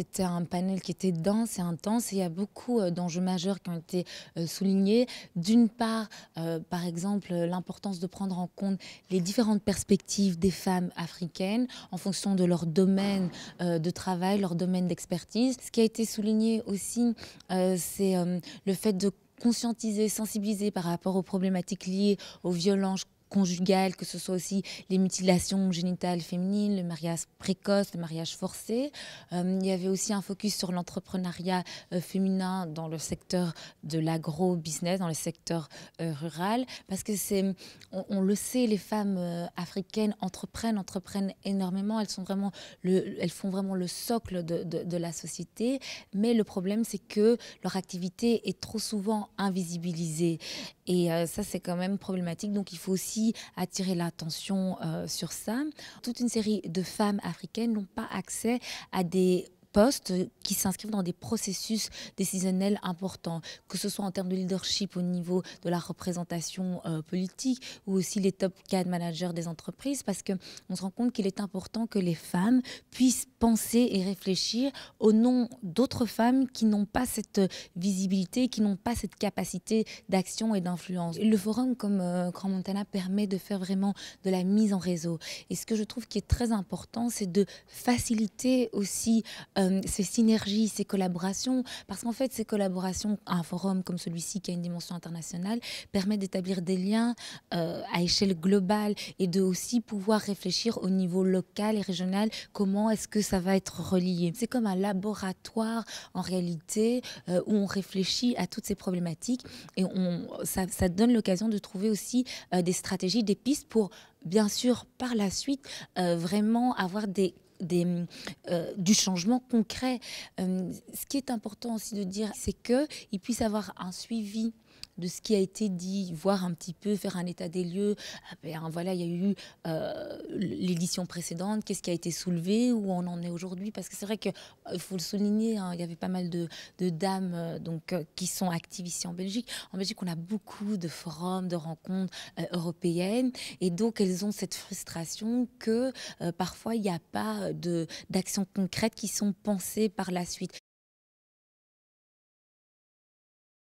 c'était un panel qui était dense et intense et il y a beaucoup euh, d'enjeux majeurs qui ont été euh, soulignés. D'une part, euh, par exemple, l'importance de prendre en compte les différentes perspectives des femmes africaines en fonction de leur domaine de travail, leur domaine d'expertise. Ce qui a été souligné aussi, c'est le fait de conscientiser, sensibiliser par rapport aux problématiques liées aux violences que ce soit aussi les mutilations génitales féminines, le mariage précoce, le mariage forcé. Euh, il y avait aussi un focus sur l'entrepreneuriat euh, féminin dans le secteur de l'agro-business, dans le secteur euh, rural, parce que c'est, on, le sait, les femmes africaines entreprennent, entreprennent énormément. Elles sont vraiment le, elles font vraiment le socle de, de, de la société, mais le problème c'est que leur activité est trop souvent invisibilisée et ça c'est quand même problématique. Donc il faut aussi attirer l'attention euh, sur ça. Toute une série de femmes africaines n'ont pas accès à des postes qui s'inscrivent dans des processus décisionnels importants, que ce soit en termes de leadership au niveau de la représentation euh, politique ou aussi les top cadres managers des entreprises, parce qu'on se rend compte qu'il est important que les femmes puissent penser et réfléchir au nom d'autres femmes qui n'ont pas cette visibilité, qui n'ont pas cette capacité d'action et d'influence. Le forum comme euh, Grand Montana permet de faire vraiment de la mise en réseau. Et ce que je trouve qui est très important, c'est de faciliter aussi euh, euh, ces synergies, ces collaborations, parce qu'en fait, ces collaborations, un forum comme celui-ci qui a une dimension internationale, permet d'établir des liens euh, à échelle globale et de aussi pouvoir réfléchir au niveau local et régional comment est-ce que ça va être relié. C'est comme un laboratoire en réalité euh, où on réfléchit à toutes ces problématiques et on, ça, ça donne l'occasion de trouver aussi des stratégies, des pistes pour bien sûr par la suite vraiment avoir des euh, du changement concret. Euh, ce qui est important aussi de dire, c'est qu'ils puissent avoir un suivi de ce qui a été dit, voir un petit peu, faire un état des lieux. Ah ben, voilà, il y a eu euh, l'édition précédente, qu'est-ce qui a été soulevé, où on en est aujourd'hui. Parce que c'est vrai qu'il euh, faut le souligner, hein, il y avait pas mal de, dames euh, qui sont actives ici en Belgique. En Belgique, on a beaucoup de forums, de rencontres européennes. Et donc, elles ont cette frustration que parfois, il n'y a pas d'actions concrètes qui sont pensées par la suite.